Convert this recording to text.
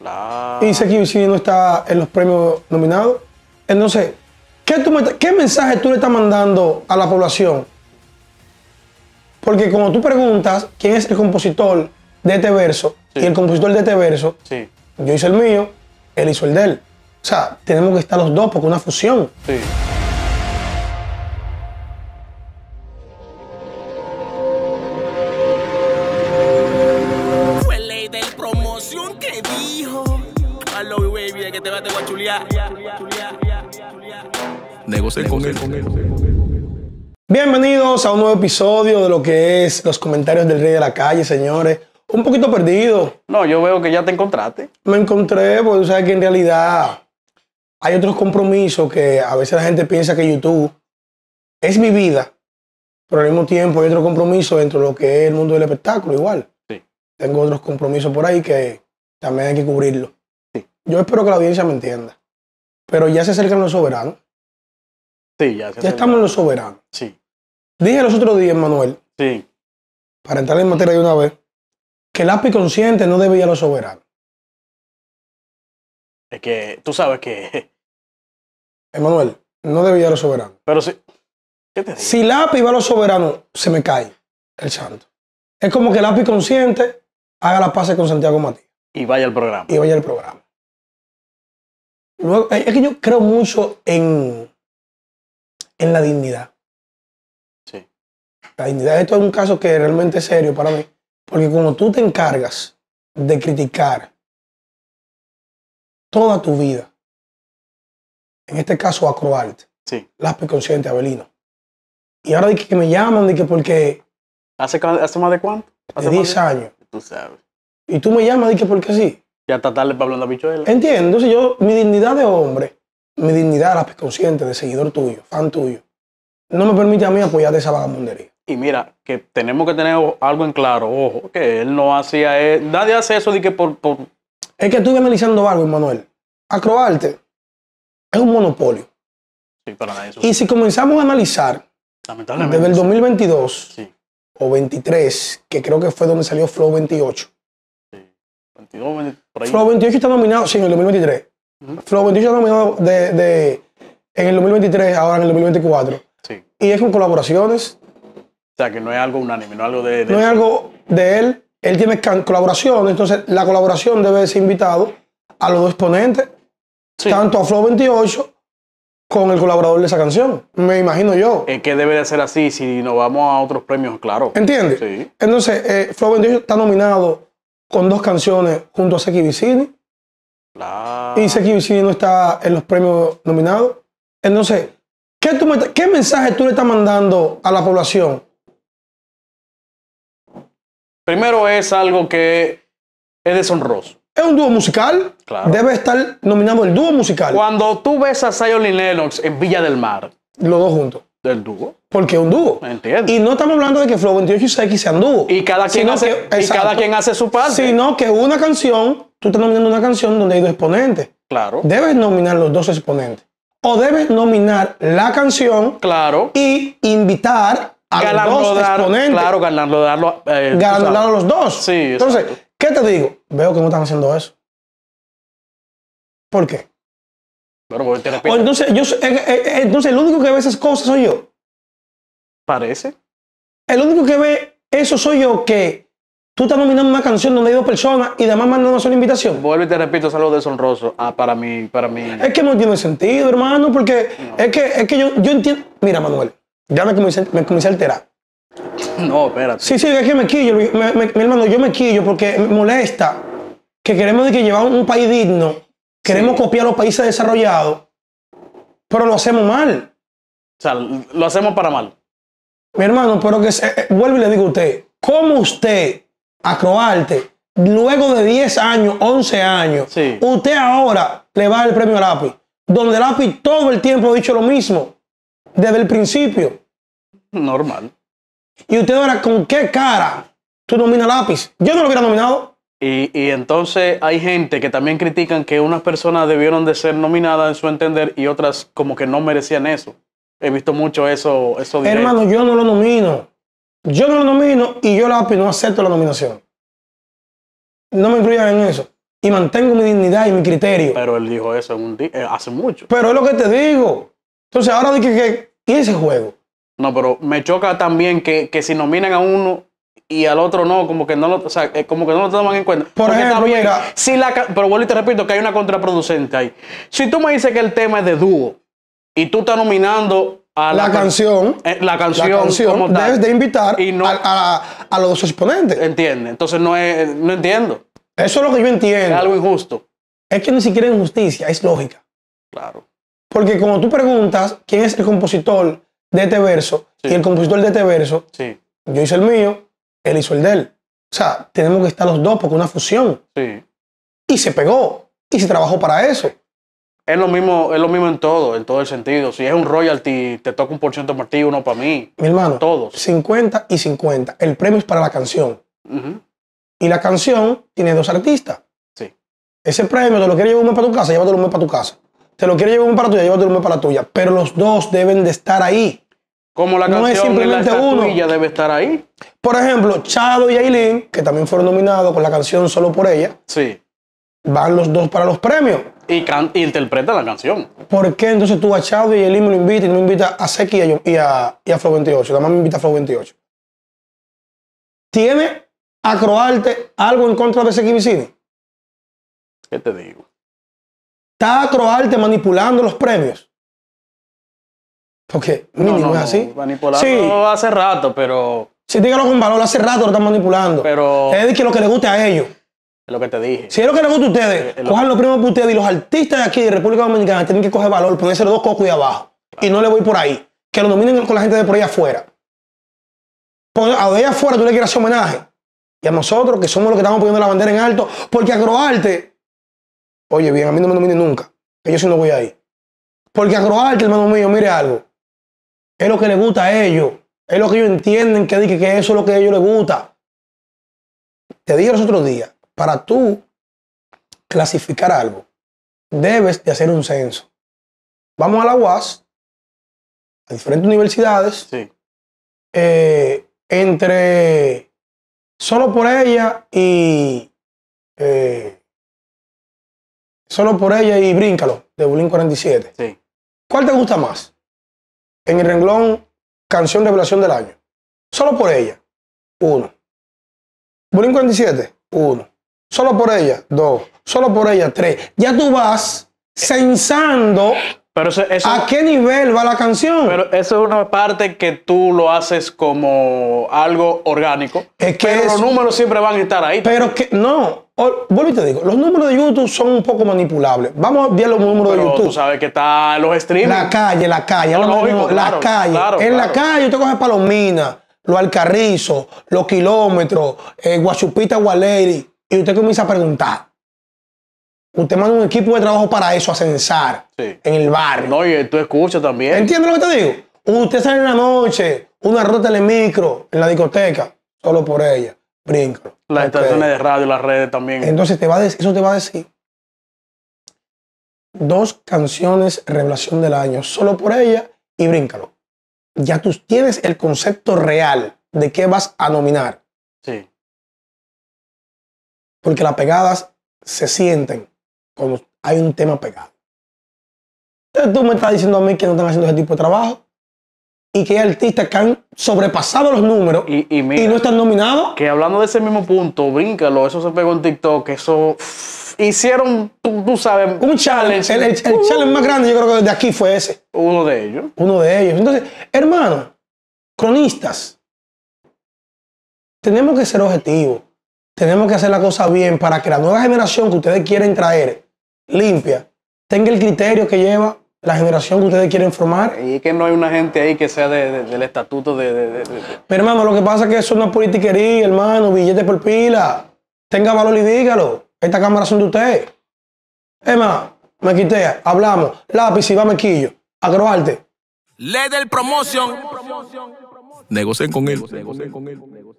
Claro. Y si no está en los premios nominados. Entonces, ¿qué, tú ¿qué mensaje tú le estás mandando a la población? Porque como tú preguntas quién es el compositor de este verso y el compositor de este verso, yo hice el mío, él hizo el de él. O sea, tenemos que estar los dos porque una fusión. Sí. Bienvenidos a un nuevo episodio de lo que es los comentarios del Rey de la Calle, señores. Un poquito perdido. No, yo veo que ya te encontraste. Me encontré, porque tú sabes que en realidad hay otros compromisos que a veces la gente piensa que YouTube es mi vida, pero al mismo tiempo hay otro compromiso dentro de lo que es el mundo del espectáculo, igual. Tengo otros compromisos por ahí que también hay que cubrirlo. Yo espero que la audiencia me entienda. Pero ya se acercan los soberanos ya. estamos en los soberano. Sí. Dije los otros días, Manuel. Sí. Para entrar en materia de una vez, que el lápiz consciente no debía a los soberanos. Es que tú sabes que. Emanuel, no debía a los soberanos. Pero sí. ¿Qué te digo? Si el va a los soberano, se me cae el santo. Es como que el lápiz consciente haga la pase con Santiago Matías. Y vaya al programa. Y vaya al programa. es que yo creo mucho en, en la dignidad. Sí. La dignidad, esto es un caso que realmente es serio para mí, porque cuando tú te encargas de criticar toda tu vida, en este caso a Croarte, sí. Laspe Consciente, Abelino, y ahora que me llaman, de que porque... ¿Hace, hace más de cuánto? Hace 10 años. Tú sabes. Y tú me llamas, de que porque sí. Ya está tarde para hablar de bichuela. Entiendo, si yo, mi dignidad de hombre mi dignidad la consciente de seguidor tuyo, fan tuyo, no me permite a mí apoyar de esa vagabundería. Y mira, que tenemos que tener algo en claro, ojo, que él no hacía, eso, eh, nadie hace eso de que por, Es que estuve analizando algo, Manuel. Acroarte es un monopolio. Sí, para nadie. Y si comenzamos a analizar, lamentablemente, desde el 2022 o 23, que creo que fue donde salió Flow 28. Sí. 22, por Flow 28 está nominado, sí, en el 2023 Flow 28 nominado de, en el 2023, ahora en el 2024. Y es con colaboraciones. O sea, que no es algo unánime, no es algo de, No es algo de él. Él tiene colaboraciones, entonces la colaboración debe ser invitado a los dos exponentes tanto a Flow 28 con el colaborador de esa canción, me imagino yo. Es que debe de ser así si nos vamos a otros premios, claro. ¿Entiendes? Entonces, eh, Flow 28 está nominado con dos canciones junto a Seki Vicini y sé que no está en los premios nominados. Entonces, ¿qué, mensaje tú le estás mandando a la población? Primero es algo que es deshonroso. Es un dúo musical. Debe estar nominado el dúo musical. Cuando tú ves a Zion y Lennox en Villa del Mar. Los dos juntos. Del dúo. Porque es un dúo. Entiendo. Y no estamos hablando de que Flow 28 y Seki sean dúo. Y cada quien, hace, su parte. Sino que una canción, tú estás nominando una canción donde hay dos exponentes. Claro. Debes nominar los dos exponentes. O debes nominar la canción. Claro. Y invitar a los dos exponentes. Claro, ganarlo, darlo. Eh, ganarlo a los dos. Sí. Entonces, ¿qué te digo? Veo que no están haciendo eso. ¿Por qué? entonces, el único que ve esas cosas soy yo. Parece. El único que ve eso soy yo que tú estás nominando una canción donde hay dos personas y además mandando una sola invitación. Vuelve y te repito, saludos algo deshonroso. Ah, para mí, para mí. Es que no tiene sentido, hermano, porque es que, que yo, yo entiendo. Mira, Manuel, ya me comencé, me a alterar. No, espérate. Sí, sí, es que me quillo, mi hermano, yo me quillo porque me molesta que queremos de que llevar un país digno Queremos copiar los países desarrollados, pero lo hacemos mal. O sea, lo hacemos para mal. Mi hermano, pero que se, eh, y le digo a usted, ¿cómo usted, acroarte, luego de 10 años, 11 años, usted ahora le va el premio Lápiz? Donde Lápiz todo el tiempo ha dicho lo mismo, desde el principio. Normal. Y usted ahora, ¿con qué cara tú nominas Lápiz? Yo no lo hubiera nominado. Y, entonces hay gente que también critican que unas personas debieron de ser nominadas en su entender y otras como que no merecían eso. He visto mucho eso. Hermano, yo no lo nomino. Yo no lo nomino y yo la no acepto la nominación. No me incluyan en eso. Y mantengo mi dignidad y mi criterio. Pero él dijo eso eh, hace mucho. Pero es lo que te digo. Entonces ahora dije que, ese juego? No, pero me choca también que, que si nominan a uno y al otro no, como que no lo, eh, como que no lo toman en cuenta. Por ejemplo, si la, pero vuelvo y te repito que hay una contraproducente ahí. Si tú me dices que el tema es de dúo y tú estás nominando a la, canción, eh, la canción, la canción debes de invitar a, los exponentes. Entiende, entonces no es, no entiendo. Eso es lo que yo entiendo. Es algo injusto. Es que ni siquiera es justicia, es lógica. Claro. Porque cuando tú preguntas quién es el compositor de este verso y el compositor de este verso, sí. yo hice el mío, él hizo el de él. O sea, tenemos que estar los dos porque una fusión. Sí. Y se pegó y se trabajó para eso. Es lo mismo, es lo mismo en todo, en todo el sentido. Si es un royalty, te toca un por ciento para ti, uno para mí. Mi hermano, todos. 50 y 50. El premio es para la canción. Y la canción tiene dos artistas. Sí. Ese premio te lo quiere llevar uno para tu casa, llévatelo un mes para tu casa. Te lo quiere llevar un para tu tuya, llévatelo un para la tuya. Pero los dos deben de estar ahí. Como la no canción es simplemente uno. debe estar ahí. Por ejemplo, Chado y Aileen, que también fueron nominados con la canción Solo por ella. Sí. Van los dos para los premios. Y, interpretan interpreta la canción. ¿Por qué entonces tú a Chado y Aileen me lo invitas y no me invitas a Seki y a, y 28? me invita a Flow 28. ¿Tiene Acroarte algo en contra de Seki Vicini? ¿Qué te digo? ¿Está Acroarte manipulando los premios? Porque mínimo es así. Manipular. hace rato, pero. Sí, dígalo con valor, hace rato lo están manipulando. Pero. Es que lo que le guste a ellos. Es lo que te dije. Si es lo que les gusta a ustedes, eh, eh, lo... cojan los primos que ustedes y los artistas de aquí de República Dominicana tienen que coger valor, ponerse los dos cocos y abajo. Y no le voy por ahí. Que lo dominen con la gente de por ahí afuera. de allá afuera tú le quieres hacer homenaje. Y a nosotros, que somos los que estamos poniendo la bandera en alto, porque a agroarte, oye bien, a mí no me dominen nunca, que yo sí no voy ahí. Porque a agroarte, hermano mío, mire algo. Es lo que le gusta a ellos. Es lo que ellos entienden que, que eso es lo que a ellos les gusta. Te dije los otros días, para tú clasificar algo, debes de hacer un censo. Vamos a la UAS, a diferentes universidades, eh, entre solo por ella y eh, solo por ella y Bríncalo, de Bulín 47. Sí. ¿Cuál te gusta más? en el renglón Canción Revelación del Año. Solo por ella, uno. Bolín 47, uno. Solo por ella, dos. Solo por ella, tres. Ya tú vas censando ¿A qué nivel va la canción? Pero eso es una parte que tú lo haces como algo orgánico. Es pero los números siempre van a estar ahí. Pero que no, vuelvo y te digo, los números de YouTube son un poco manipulables. Vamos a ver los números de YouTube. Tú sabes que está los streams. La calle, la calle, la calle. en la calle usted coge palomina, los alcarrizos, los kilómetros, eh, Guachupita Gualeri, y usted comienza a preguntar. Usted manda un equipo de trabajo para eso, a censar en el bar. No, y tú escuchas también. ¿Entiendes lo que te digo? Usted sale en la noche, una ruta micro, en la discoteca, solo por ella. Bríncalo. Las estaciones de radio, las redes también. Entonces te va eso te va a decir. Dos canciones revelación del año, solo por ella y bríncalo. Ya tú tienes el concepto real de qué vas a nominar. Sí. Porque las pegadas se sienten hay un tema pegado. Entonces tú me estás diciendo a mí que no están haciendo ese tipo de trabajo y que hay artistas que han sobrepasado los números y, no están nominados. Que hablando de ese mismo punto, bríncalo, eso se pegó en TikTok, eso hicieron, tú, sabes, un challenge. El, challenge más grande yo creo que de aquí fue ese. Uno de ellos. Uno de ellos. Entonces, hermano, cronistas, tenemos que ser objetivos, tenemos que hacer la cosa bien para que la nueva generación que ustedes quieren traer limpia, tenga el criterio que lleva la generación que ustedes quieren formar. Y que no hay una gente ahí que sea del estatuto de, Pero hermano, lo que pasa es que eso es una politiquería, hermano, billete por pila. Tenga valor y dígalo. Esta cámara son de ustedes. usted. más, me quitea hablamos. Lápiz y va mequillo. Agroarte. Le del promoción negocien con él. negocien con él.